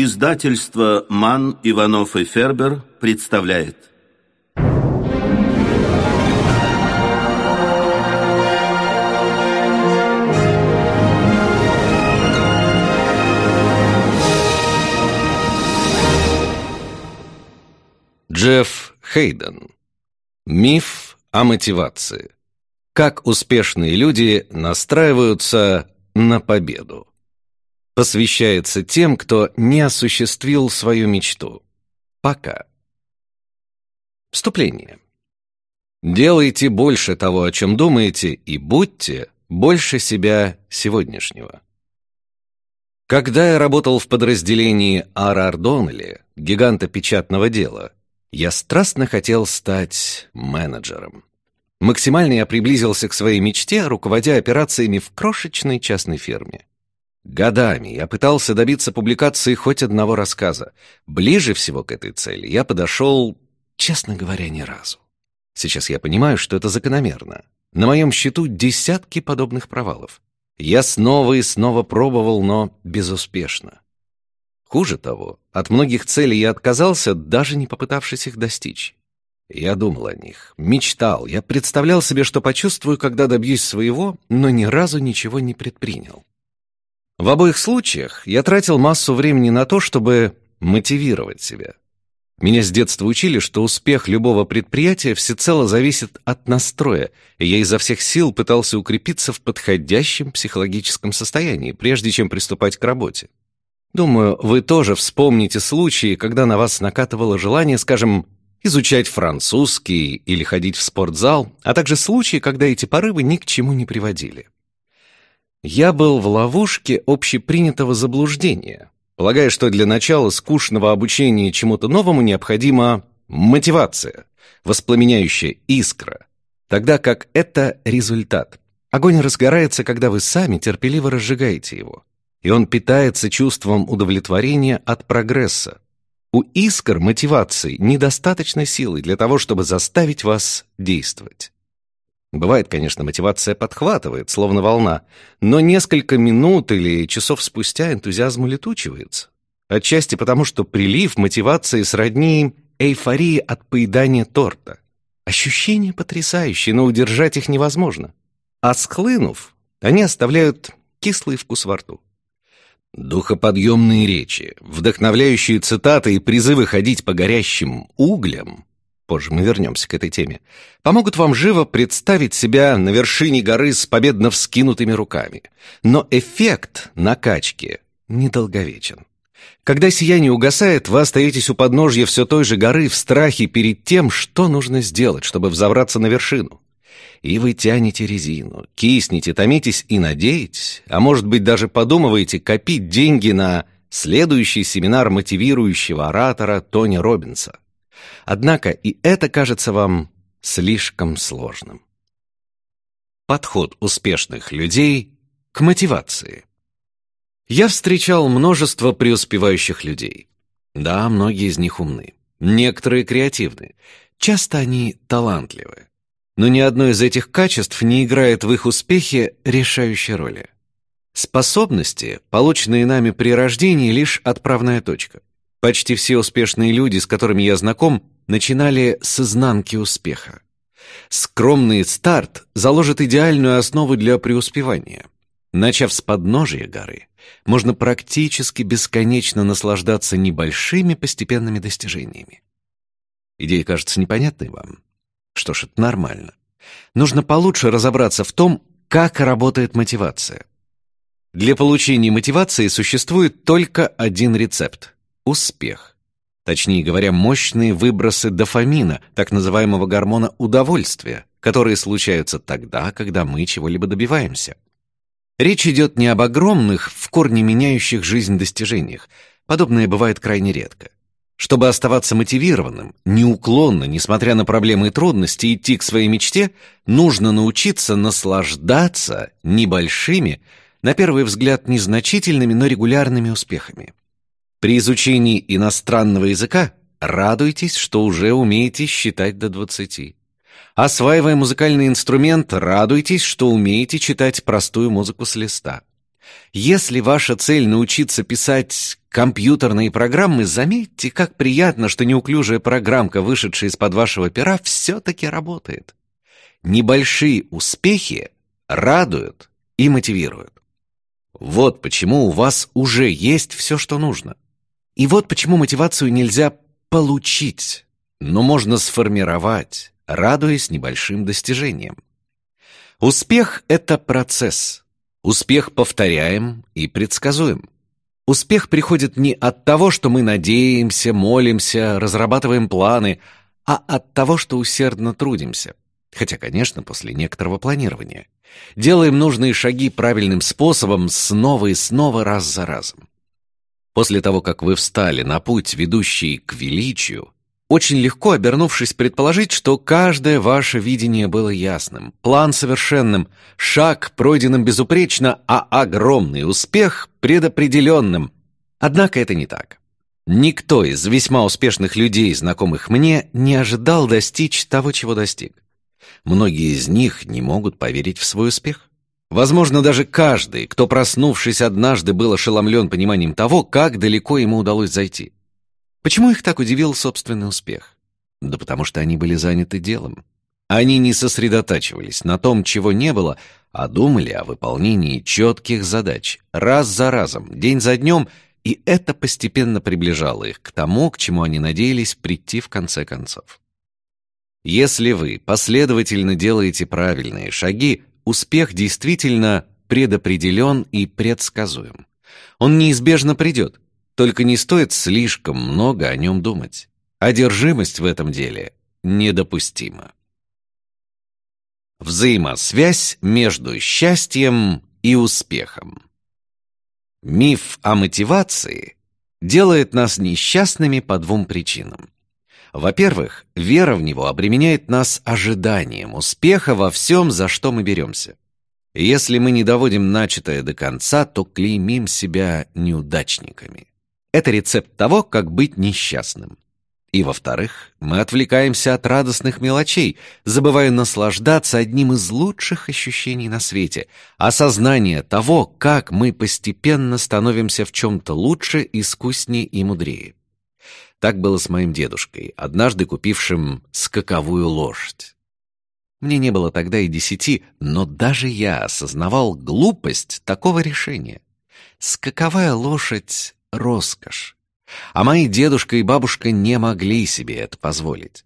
Издательство «Ман, Иванов и Фербер» представляет. Джефф Хейден. Миф о мотивации. Как успешные люди настраиваются на победу посвящается тем, кто не осуществил свою мечту. Пока. Вступление. Делайте больше того, о чем думаете, и будьте больше себя сегодняшнего. Когда я работал в подразделении Ара Ардоннелли, гиганта печатного дела, я страстно хотел стать менеджером. Максимально я приблизился к своей мечте, руководя операциями в крошечной частной фирме. Годами я пытался добиться публикации хоть одного рассказа. Ближе всего к этой цели я подошел, честно говоря, ни разу. Сейчас я понимаю, что это закономерно. На моем счету десятки подобных провалов. Я снова и снова пробовал, но безуспешно. Хуже того, от многих целей я отказался, даже не попытавшись их достичь. Я думал о них, мечтал, я представлял себе, что почувствую, когда добьюсь своего, но ни разу ничего не предпринял. В обоих случаях я тратил массу времени на то, чтобы мотивировать себя. Меня с детства учили, что успех любого предприятия всецело зависит от настроя, и я изо всех сил пытался укрепиться в подходящем психологическом состоянии, прежде чем приступать к работе. Думаю, вы тоже вспомните случаи, когда на вас накатывало желание, скажем, изучать французский или ходить в спортзал, а также случаи, когда эти порывы ни к чему не приводили. Я был в ловушке общепринятого заблуждения, полагая, что для начала скучного обучения чему-то новому необходима мотивация, воспламеняющая искра, тогда как это результат. Огонь разгорается, когда вы сами терпеливо разжигаете его, и он питается чувством удовлетворения от прогресса. У искр мотивации недостаточно силы для того, чтобы заставить вас действовать. Бывает, конечно, мотивация подхватывает, словно волна, но несколько минут или часов спустя энтузиазм улетучивается. Отчасти потому, что прилив мотивации сродни эйфории от поедания торта. Ощущения потрясающие, но удержать их невозможно. А склынув, они оставляют кислый вкус во рту. Духоподъемные речи, вдохновляющие цитаты и призывы ходить по горящим углям позже мы вернемся к этой теме, помогут вам живо представить себя на вершине горы с победно вскинутыми руками. Но эффект накачки недолговечен. Когда сияние угасает, вы остаетесь у подножья все той же горы в страхе перед тем, что нужно сделать, чтобы взобраться на вершину. И вы тянете резину, киснете, томитесь и надеетесь, а может быть даже подумываете копить деньги на следующий семинар мотивирующего оратора Тони Робинса. Однако и это кажется вам слишком сложным. Подход успешных людей к мотивации. Я встречал множество преуспевающих людей. Да, многие из них умны. Некоторые креативны. Часто они талантливы. Но ни одно из этих качеств не играет в их успехе решающей роли. Способности, полученные нами при рождении, лишь отправная точка. Почти все успешные люди, с которыми я знаком, начинали с изнанки успеха. Скромный старт заложит идеальную основу для преуспевания. Начав с подножия горы, можно практически бесконечно наслаждаться небольшими постепенными достижениями. Идея кажется непонятной вам. Что ж, это нормально. Нужно получше разобраться в том, как работает мотивация. Для получения мотивации существует только один рецепт – успех. Точнее говоря, мощные выбросы дофамина, так называемого гормона удовольствия, которые случаются тогда, когда мы чего-либо добиваемся. Речь идет не об огромных, в корне меняющих жизнь достижениях. Подобное бывает крайне редко. Чтобы оставаться мотивированным, неуклонно, несмотря на проблемы и трудности, идти к своей мечте, нужно научиться наслаждаться небольшими, на первый взгляд незначительными, но регулярными успехами. При изучении иностранного языка радуйтесь, что уже умеете считать до 20. Осваивая музыкальный инструмент, радуйтесь, что умеете читать простую музыку с листа. Если ваша цель научиться писать компьютерные программы, заметьте, как приятно, что неуклюжая программка, вышедшая из-под вашего пера, все-таки работает. Небольшие успехи радуют и мотивируют. Вот почему у вас уже есть все, что нужно – и вот почему мотивацию нельзя получить, но можно сформировать, радуясь небольшим достижениям. Успех — это процесс. Успех повторяем и предсказуем. Успех приходит не от того, что мы надеемся, молимся, разрабатываем планы, а от того, что усердно трудимся. Хотя, конечно, после некоторого планирования. Делаем нужные шаги правильным способом снова и снова раз за разом. После того, как вы встали на путь, ведущий к величию, очень легко, обернувшись, предположить, что каждое ваше видение было ясным, план совершенным, шаг пройденным безупречно, а огромный успех предопределенным. Однако это не так. Никто из весьма успешных людей, знакомых мне, не ожидал достичь того, чего достиг. Многие из них не могут поверить в свой успех. Возможно, даже каждый, кто, проснувшись однажды, был ошеломлен пониманием того, как далеко ему удалось зайти. Почему их так удивил собственный успех? Да потому что они были заняты делом. Они не сосредотачивались на том, чего не было, а думали о выполнении четких задач раз за разом, день за днем, и это постепенно приближало их к тому, к чему они надеялись прийти в конце концов. Если вы последовательно делаете правильные шаги, успех действительно предопределен и предсказуем. Он неизбежно придет, только не стоит слишком много о нем думать. Одержимость в этом деле недопустима. Взаимосвязь между счастьем и успехом. Миф о мотивации делает нас несчастными по двум причинам. Во-первых, вера в него обременяет нас ожиданием успеха во всем, за что мы беремся. если мы не доводим начатое до конца, то клеймим себя неудачниками. Это рецепт того, как быть несчастным. И, во-вторых, мы отвлекаемся от радостных мелочей, забывая наслаждаться одним из лучших ощущений на свете — осознание того, как мы постепенно становимся в чем-то лучше, искуснее и мудрее. Так было с моим дедушкой, однажды купившим скаковую лошадь. Мне не было тогда и десяти, но даже я осознавал глупость такого решения. Скаковая лошадь — роскошь. А мои дедушка и бабушка не могли себе это позволить.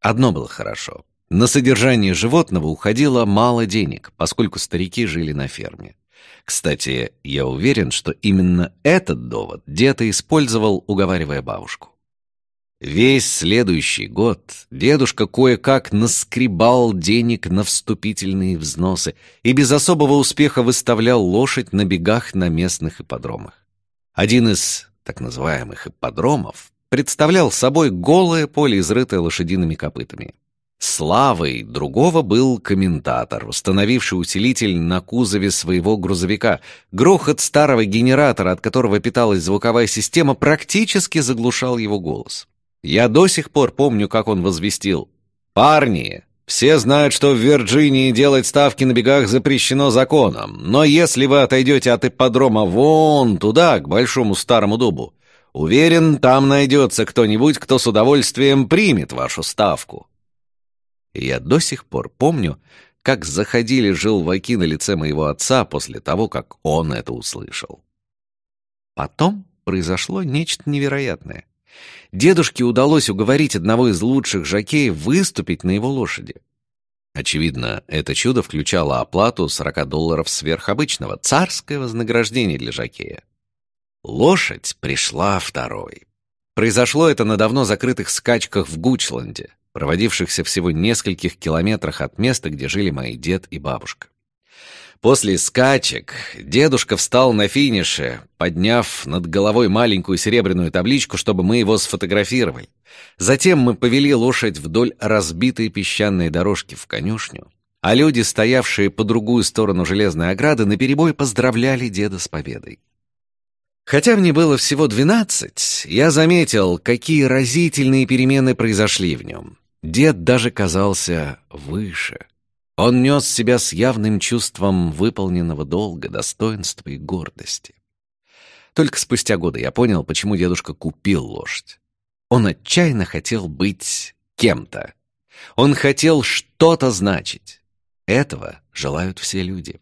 Одно было хорошо. На содержание животного уходило мало денег, поскольку старики жили на ферме. Кстати, я уверен, что именно этот довод дед использовал, уговаривая бабушку. Весь следующий год дедушка кое-как наскребал денег на вступительные взносы и без особого успеха выставлял лошадь на бегах на местных ипподромах. Один из так называемых ипподромов представлял собой голое поле, изрытое лошадиными копытами. Славой другого был комментатор, установивший усилитель на кузове своего грузовика. Грохот старого генератора, от которого питалась звуковая система, практически заглушал его голос. Я до сих пор помню, как он возвестил. «Парни, все знают, что в Вирджинии делать ставки на бегах запрещено законом, но если вы отойдете от ипподрома вон туда, к большому старому дубу, уверен, там найдется кто-нибудь, кто с удовольствием примет вашу ставку». я до сих пор помню, как заходили желваки на лице моего отца после того, как он это услышал. Потом произошло нечто невероятное. Дедушке удалось уговорить одного из лучших жокеев выступить на его лошади. Очевидно, это чудо включало оплату 40 долларов сверх обычного царское вознаграждение для жокея. Лошадь пришла второй. Произошло это на давно закрытых скачках в Гучланде, проводившихся всего в нескольких километрах от места, где жили мои дед и бабушка. После скачек дедушка встал на финише, подняв над головой маленькую серебряную табличку, чтобы мы его сфотографировали. Затем мы повели лошадь вдоль разбитой песчаной дорожки в конюшню, а люди, стоявшие по другую сторону железной ограды, наперебой поздравляли деда с победой. Хотя мне было всего двенадцать, я заметил, какие разительные перемены произошли в нем. Дед даже казался выше. Он нес себя с явным чувством выполненного долга, достоинства и гордости. Только спустя годы я понял, почему дедушка купил лошадь. Он отчаянно хотел быть кем-то. Он хотел что-то значить. Этого желают все люди.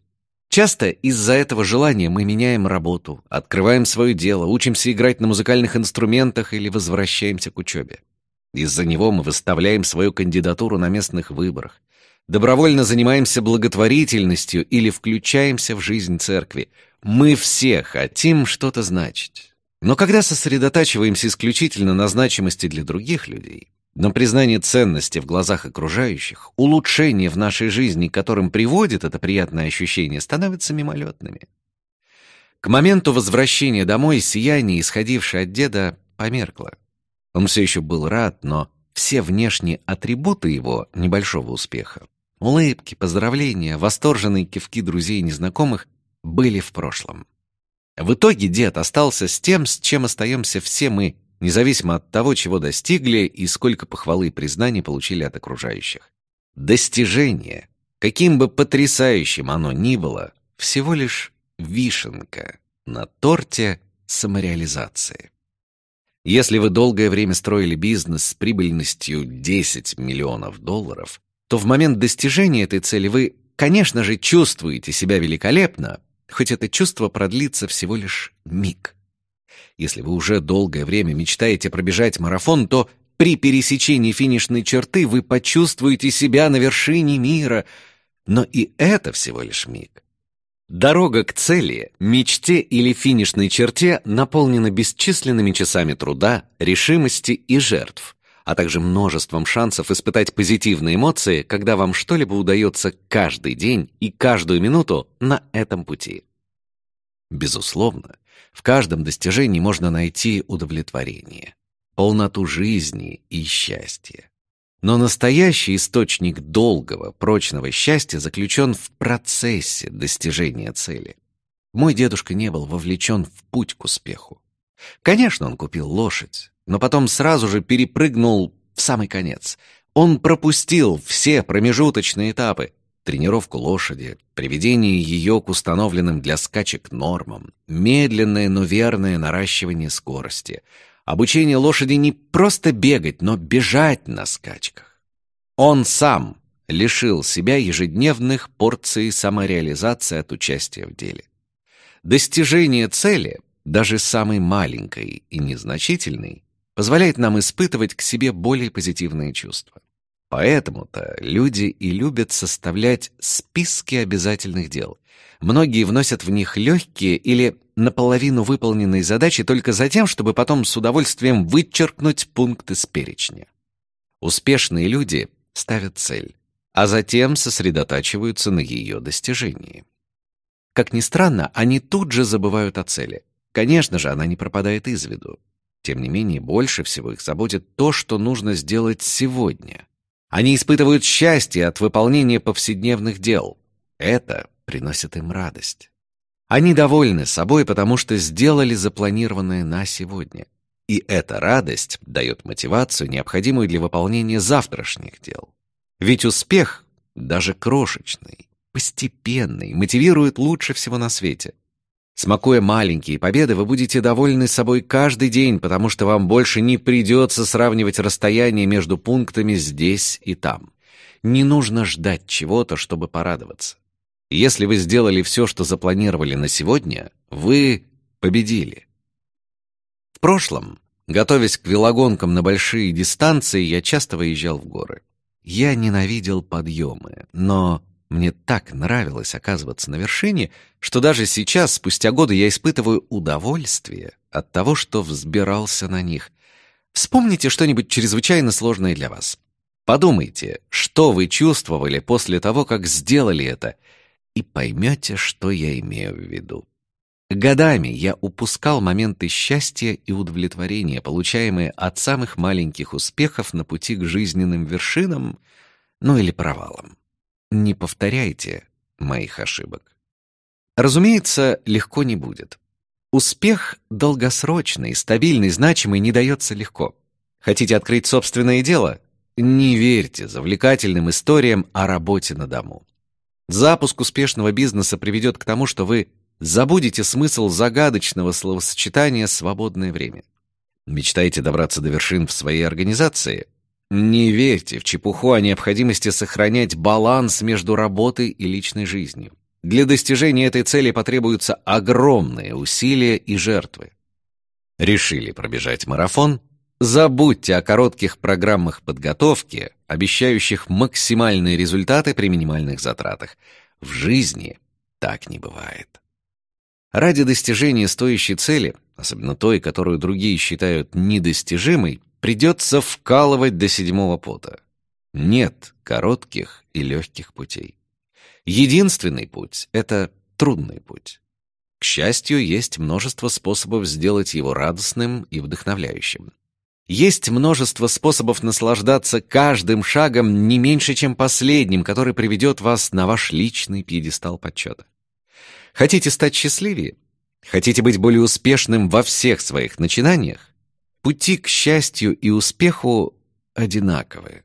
Часто из-за этого желания мы меняем работу, открываем свое дело, учимся играть на музыкальных инструментах или возвращаемся к учебе. Из-за него мы выставляем свою кандидатуру на местных выборах, добровольно занимаемся благотворительностью или включаемся в жизнь церкви. Мы все хотим что-то значить. Но когда сосредотачиваемся исключительно на значимости для других людей, на признании ценности в глазах окружающих, улучшения в нашей жизни, которым приводит это приятное ощущение, становятся мимолетными. К моменту возвращения домой сияние, исходившее от деда, померкло. Он все еще был рад, но все внешние атрибуты его небольшого успеха Улыбки, поздравления, восторженные кивки друзей и незнакомых были в прошлом. В итоге дед остался с тем, с чем остаемся все мы, независимо от того, чего достигли и сколько похвалы и признаний получили от окружающих. Достижение, каким бы потрясающим оно ни было, всего лишь вишенка на торте самореализации. Если вы долгое время строили бизнес с прибыльностью 10 миллионов долларов, то в момент достижения этой цели вы, конечно же, чувствуете себя великолепно, хоть это чувство продлится всего лишь миг. Если вы уже долгое время мечтаете пробежать марафон, то при пересечении финишной черты вы почувствуете себя на вершине мира, но и это всего лишь миг. Дорога к цели, мечте или финишной черте наполнена бесчисленными часами труда, решимости и жертв а также множеством шансов испытать позитивные эмоции, когда вам что-либо удается каждый день и каждую минуту на этом пути. Безусловно, в каждом достижении можно найти удовлетворение, полноту жизни и счастье. Но настоящий источник долгого, прочного счастья заключен в процессе достижения цели. Мой дедушка не был вовлечен в путь к успеху. Конечно, он купил лошадь, но потом сразу же перепрыгнул в самый конец. Он пропустил все промежуточные этапы. Тренировку лошади, приведение ее к установленным для скачек нормам, медленное, но верное наращивание скорости, обучение лошади не просто бегать, но бежать на скачках. Он сам лишил себя ежедневных порций самореализации от участия в деле. Достижение цели, даже самой маленькой и незначительной, позволяет нам испытывать к себе более позитивные чувства. Поэтому-то люди и любят составлять списки обязательных дел. Многие вносят в них легкие или наполовину выполненные задачи только за тем, чтобы потом с удовольствием вычеркнуть пункты с перечня. Успешные люди ставят цель, а затем сосредотачиваются на ее достижении. Как ни странно, они тут же забывают о цели. Конечно же, она не пропадает из виду. Тем не менее, больше всего их заботит то, что нужно сделать сегодня. Они испытывают счастье от выполнения повседневных дел. Это приносит им радость. Они довольны собой, потому что сделали запланированное на сегодня. И эта радость дает мотивацию, необходимую для выполнения завтрашних дел. Ведь успех, даже крошечный, постепенный, мотивирует лучше всего на свете – Смакуя маленькие победы, вы будете довольны собой каждый день, потому что вам больше не придется сравнивать расстояние между пунктами здесь и там. Не нужно ждать чего-то, чтобы порадоваться. Если вы сделали все, что запланировали на сегодня, вы победили. В прошлом, готовясь к велогонкам на большие дистанции, я часто выезжал в горы. Я ненавидел подъемы, но мне так нравилось оказываться на вершине, что даже сейчас, спустя годы, я испытываю удовольствие от того, что взбирался на них. Вспомните что-нибудь чрезвычайно сложное для вас. Подумайте, что вы чувствовали после того, как сделали это, и поймете, что я имею в виду. Годами я упускал моменты счастья и удовлетворения, получаемые от самых маленьких успехов на пути к жизненным вершинам, ну или провалам не повторяйте моих ошибок. Разумеется, легко не будет. Успех долгосрочный, стабильный, значимый не дается легко. Хотите открыть собственное дело? Не верьте завлекательным историям о работе на дому. Запуск успешного бизнеса приведет к тому, что вы забудете смысл загадочного словосочетания «свободное время». Мечтаете добраться до вершин в своей организации? Не верьте в чепуху о необходимости сохранять баланс между работой и личной жизнью. Для достижения этой цели потребуются огромные усилия и жертвы. Решили пробежать марафон? Забудьте о коротких программах подготовки, обещающих максимальные результаты при минимальных затратах. В жизни так не бывает. Ради достижения стоящей цели, особенно той, которую другие считают недостижимой, Придется вкалывать до седьмого пота. Нет коротких и легких путей. Единственный путь — это трудный путь. К счастью, есть множество способов сделать его радостным и вдохновляющим. Есть множество способов наслаждаться каждым шагом не меньше, чем последним, который приведет вас на ваш личный пьедестал подсчета. Хотите стать счастливее? Хотите быть более успешным во всех своих начинаниях? пути к счастью и успеху одинаковы.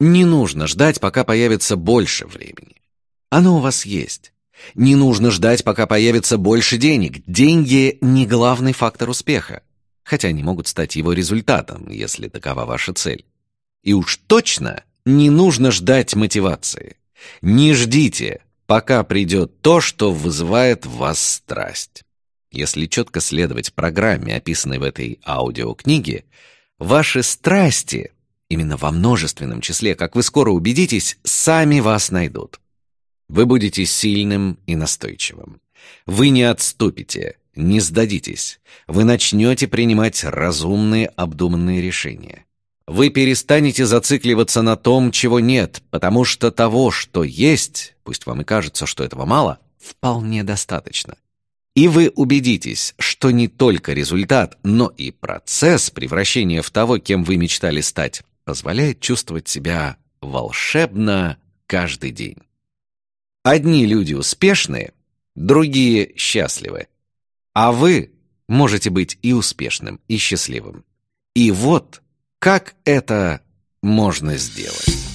Не нужно ждать, пока появится больше времени. Оно у вас есть. Не нужно ждать, пока появится больше денег. Деньги не главный фактор успеха, хотя они могут стать его результатом, если такова ваша цель. И уж точно не нужно ждать мотивации. Не ждите, пока придет то, что вызывает в вас страсть. Если четко следовать программе, описанной в этой аудиокниге, ваши страсти, именно во множественном числе, как вы скоро убедитесь, сами вас найдут. Вы будете сильным и настойчивым. Вы не отступите, не сдадитесь. Вы начнете принимать разумные, обдуманные решения. Вы перестанете зацикливаться на том, чего нет, потому что того, что есть, пусть вам и кажется, что этого мало, вполне достаточно. И вы убедитесь, что не только результат, но и процесс превращения в того, кем вы мечтали стать, позволяет чувствовать себя волшебно каждый день. Одни люди успешные, другие счастливы. А вы можете быть и успешным, и счастливым. И вот как это можно сделать.